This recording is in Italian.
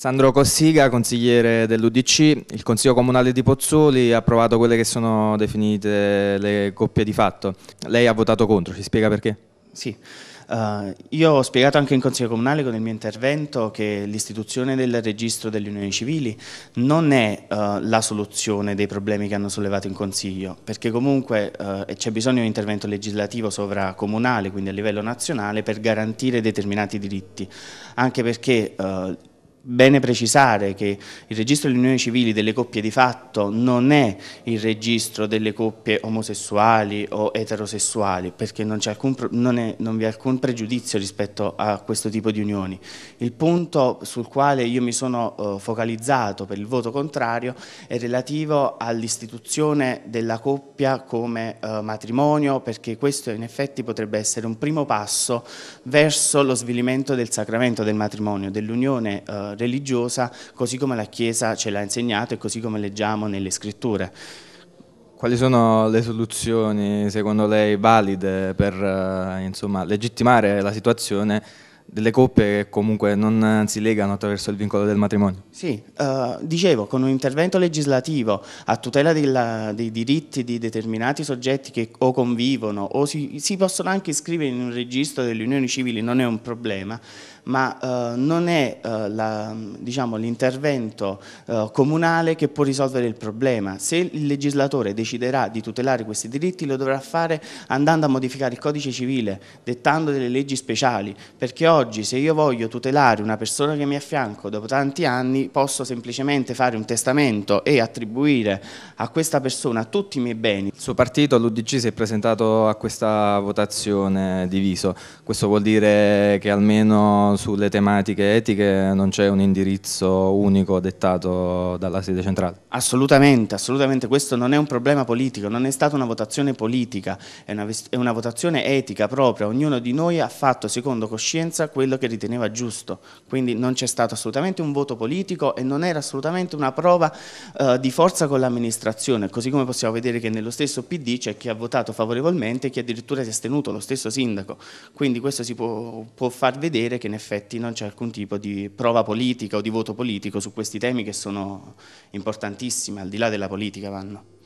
Sandro Cossiga, consigliere dell'Udc, il Consiglio Comunale di Pozzoli ha approvato quelle che sono definite le coppie di fatto. Lei ha votato contro, ci spiega perché? Sì, uh, io ho spiegato anche in Consiglio Comunale con il mio intervento che l'istituzione del registro delle unioni civili non è uh, la soluzione dei problemi che hanno sollevato in Consiglio, perché comunque uh, c'è bisogno di un intervento legislativo sovracomunale, quindi a livello nazionale, per garantire determinati diritti, anche perché bene precisare che il registro delle unioni civili delle coppie di fatto non è il registro delle coppie omosessuali o eterosessuali perché non, alcun, non, è, non vi è alcun pregiudizio rispetto a questo tipo di unioni. Il punto sul quale io mi sono eh, focalizzato per il voto contrario è relativo all'istituzione della coppia come eh, matrimonio perché questo in effetti potrebbe essere un primo passo verso lo svilimento del sacramento del matrimonio, dell'unione eh, religiosa così come la Chiesa ce l'ha insegnato e così come leggiamo nelle scritture. Quali sono le soluzioni secondo lei valide per eh, insomma, legittimare la situazione delle coppie che comunque non eh, si legano attraverso il vincolo del matrimonio. Sì, eh, dicevo, con un intervento legislativo a tutela della, dei diritti di determinati soggetti che o convivono o si, si, possono anche iscrivere in un registro delle unioni civili, non è un problema, ma eh, non è eh, la, diciamo, l'intervento eh, comunale che può risolvere il problema. Se il legislatore deciderà di tutelare questi diritti lo dovrà fare andando a modificare il codice civile, dettando delle leggi speciali, perché oggi oggi se io voglio tutelare una persona che mi affianco dopo tanti anni, posso semplicemente fare un testamento e attribuire a questa persona tutti i miei beni. Il suo partito, l'UDC, si è presentato a questa votazione diviso. Questo vuol dire che almeno sulle tematiche etiche non c'è un indirizzo unico dettato dalla sede centrale? Assolutamente, assolutamente. Questo non è un problema politico, non è stata una votazione politica, è una, è una votazione etica propria. Ognuno di noi ha fatto secondo coscienza quello che riteneva giusto, quindi non c'è stato assolutamente un voto politico e non era assolutamente una prova eh, di forza con l'amministrazione, così come possiamo vedere che nello stesso PD c'è chi ha votato favorevolmente e chi addirittura si è astenuto, lo stesso sindaco, quindi questo si può, può far vedere che in effetti non c'è alcun tipo di prova politica o di voto politico su questi temi che sono importantissimi, al di là della politica vanno.